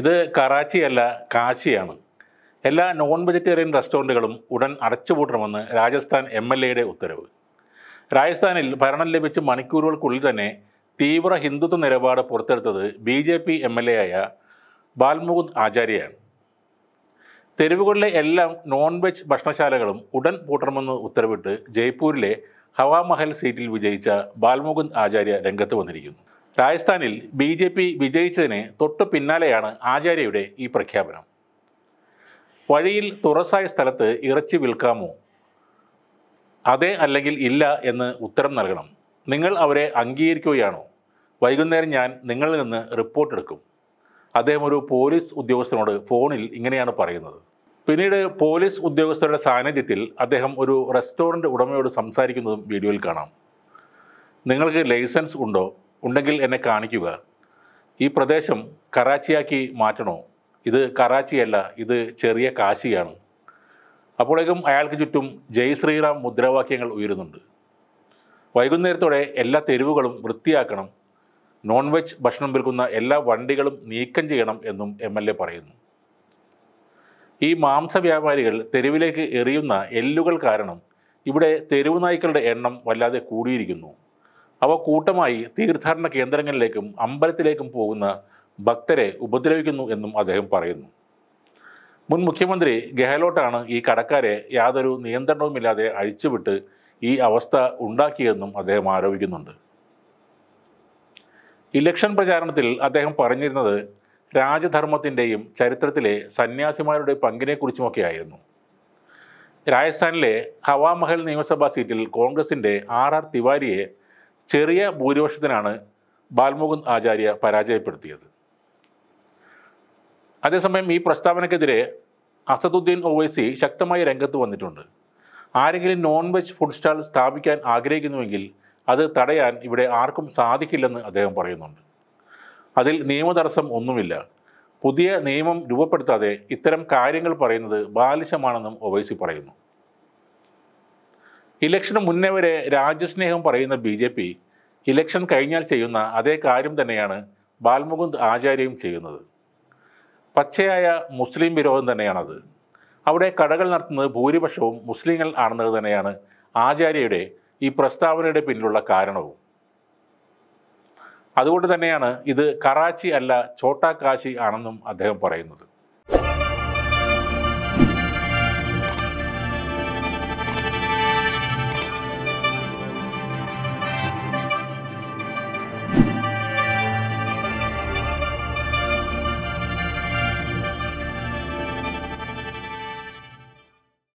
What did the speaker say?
ഇത് കറാച്ചിയല്ല കാശിയാണ് എല്ലാ non vegetarian റെസ്റ്റോറൻറ്റുകളും ഉടൻ അടച്ചുപൂട്ടണമെന്ന് രാജസ്ഥാൻ എം എൽ എയുടെ ഉത്തരവ് രാജസ്ഥാനിൽ ഭരണം ലഭിച്ച് മണിക്കൂറുകൾക്കുള്ളിൽ തന്നെ തീവ്ര ഹിന്ദുത്വ നിലപാട് പുറത്തെടുത്തത് B J P M L A ആയ ബാൽമുകുന്ദ് ആചാര്യയാണ് തെരുവുകളിലെ എല്ലാ നോൺ വെജ് ഭക്ഷണശാലകളും ഉടൻ പൂട്ടണമെന്ന് ഉത്തരവിട്ട് ജയ്പൂരിലെ ഹവാമഹൽ സീറ്റിൽ വിജയിച്ച ബാൽമുകുന്ദ് ആചാര്യ രംഗത്ത് വന്നിരിക്കുന്നു രാജസ്ഥാനിൽ ബി ജെ പി വിജയിച്ചതിന് തൊട്ടു പിന്നാലെയാണ് ആചാര്യയുടെ ഈ പ്രഖ്യാപനം വഴിയിൽ തുറസായ സ്ഥലത്ത് ഇറച്ചി വിൽക്കാമോ അതെ അല്ലെങ്കിൽ ഇല്ല എന്ന് ഉത്തരം നൽകണം നിങ്ങൾ അവരെ അംഗീകരിക്കുകയാണോ വൈകുന്നേരം ഞാൻ നിങ്ങളിൽ നിന്ന് റിപ്പോർട്ട് എടുക്കും അദ്ദേഹം ഒരു പോലീസ് ഉദ്യോഗസ്ഥനോട് ഫോണിൽ ഇങ്ങനെയാണ് പറയുന്നത് പിന്നീട് പോലീസ് ഉദ്യോഗസ്ഥരുടെ സാന്നിധ്യത്തിൽ അദ്ദേഹം ഒരു റെസ്റ്റോറൻറ്റ് ഉടമയോട് സംസാരിക്കുന്നതും വീഡിയോയിൽ കാണാം നിങ്ങൾക്ക് ലൈസൻസ് ഉണ്ടോ ഉണ്ടെങ്കിൽ എന്നെ കാണിക്കുക ഈ പ്രദേശം കറാച്ചിയാക്കി മാറ്റണോ ഇത് കറാച്ചിയല്ല ഇത് ചെറിയ കാശിയാണ് അപ്പോഴേക്കും അയാൾക്ക് ചുറ്റും ജയ് ശ്രീറാം മുദ്രാവാക്യങ്ങൾ ഉയരുന്നുണ്ട് വൈകുന്നേരത്തോടെ എല്ലാ തെരുവുകളും വൃത്തിയാക്കണം നോൺ വെജ് ഭക്ഷണം വിൽക്കുന്ന എല്ലാ വണ്ടികളും നീക്കം ചെയ്യണം എന്നും എം എൽ എ പറയുന്നു ഈ മാംസ വ്യാപാരികൾ തെരുവിലേക്ക് എറിയുന്ന എല്ലുകൾ കാരണം ഇവിടെ നായ്ക്കളുടെ എണ്ണം വല്ലാതെ കൂടിയിരിക്കുന്നു അവ കൂട്ടമായി തീർത്ഥാടന കേന്ദ്രങ്ങളിലേക്കും അമ്പലത്തിലേക്കും പോകുന്ന ഭക്തരെ ഉപദ്രവിക്കുന്നു എന്നും അദ്ദേഹം പറയുന്നു മുൻ മുഖ്യമന്ത്രി ഗെഹ്ലോട്ടാണ് ഈ കടക്കാരെ യാതൊരു നിയന്ത്രണവുമില്ലാതെ അഴിച്ചുവിട്ട് ഈ അവസ്ഥ ഉണ്ടാക്കിയെന്നും അദ്ദേഹം ആരോപിക്കുന്നുണ്ട് ഇലക്ഷൻ പ്രചാരണത്തിൽ അദ്ദേഹം പറഞ്ഞിരുന്നത് രാജധർമ്മത്തിൻ്റെയും ചരിത്രത്തിലെ സന്യാസിമാരുടെ പങ്കിനെക്കുറിച്ചുമൊക്കെയായിരുന്നു രാജസ്ഥാനിലെ ഹവാമഹൽ നിയമസഭാ സീറ്റിൽ കോൺഗ്രസിൻ്റെ ആർ ആർ തിവാരിയെ ചെറിയ ഭൂരിപക്ഷത്തിനാണ് ബാൽമുകുന്ദ് ആചാര്യ പരാജയപ്പെടുത്തിയത് അതേസമയം ഈ പ്രസ്താവനക്കെതിരെ അസദുദ്ദീൻ ഒവൈസി ശക്തമായി രംഗത്ത് വന്നിട്ടുണ്ട് ആരെങ്കിലും നോൺ വെജ് ഫുഡ് സ്റ്റാൾ സ്ഥാപിക്കാൻ ആഗ്രഹിക്കുന്നുവെങ്കിൽ അത് തടയാൻ ഇവിടെ ആർക്കും സാധിക്കില്ലെന്ന് അദ്ദേഹം പറയുന്നുണ്ട് അതിൽ നിയമതടസ്സം ഒന്നുമില്ല പുതിയ നിയമം രൂപപ്പെടുത്താതെ ഇത്തരം കാര്യങ്ങൾ പറയുന്നത് ബാലിശമാണെന്നും ഒവൈസി പറയുന്നു ഇലക്ഷന് മുന്നേ വരെ രാജ്യസ്നേഹം പറയുന്ന ബി ജെ പി ഇലക്ഷൻ കഴിഞ്ഞാൽ ചെയ്യുന്ന അതേ കാര്യം തന്നെയാണ് ബാൽമുകുന്ദ് ആചാര്യയും ചെയ്യുന്നത് പച്ചയായ മുസ്ലിം വിരോധം തന്നെയാണത് അവിടെ കടകൾ നടത്തുന്നത് ഭൂരിപക്ഷവും മുസ്ലിങ്ങൾ ആണെന്നത് തന്നെയാണ് ആചാര്യയുടെ ഈ പ്രസ്താവനയുടെ പിന്നിലുള്ള കാരണവും അതുകൊണ്ട് തന്നെയാണ് ഇത് കറാച്ചി അല്ല ഛോട്ടാ കാശി ആണെന്നും അദ്ദേഹം പറയുന്നത്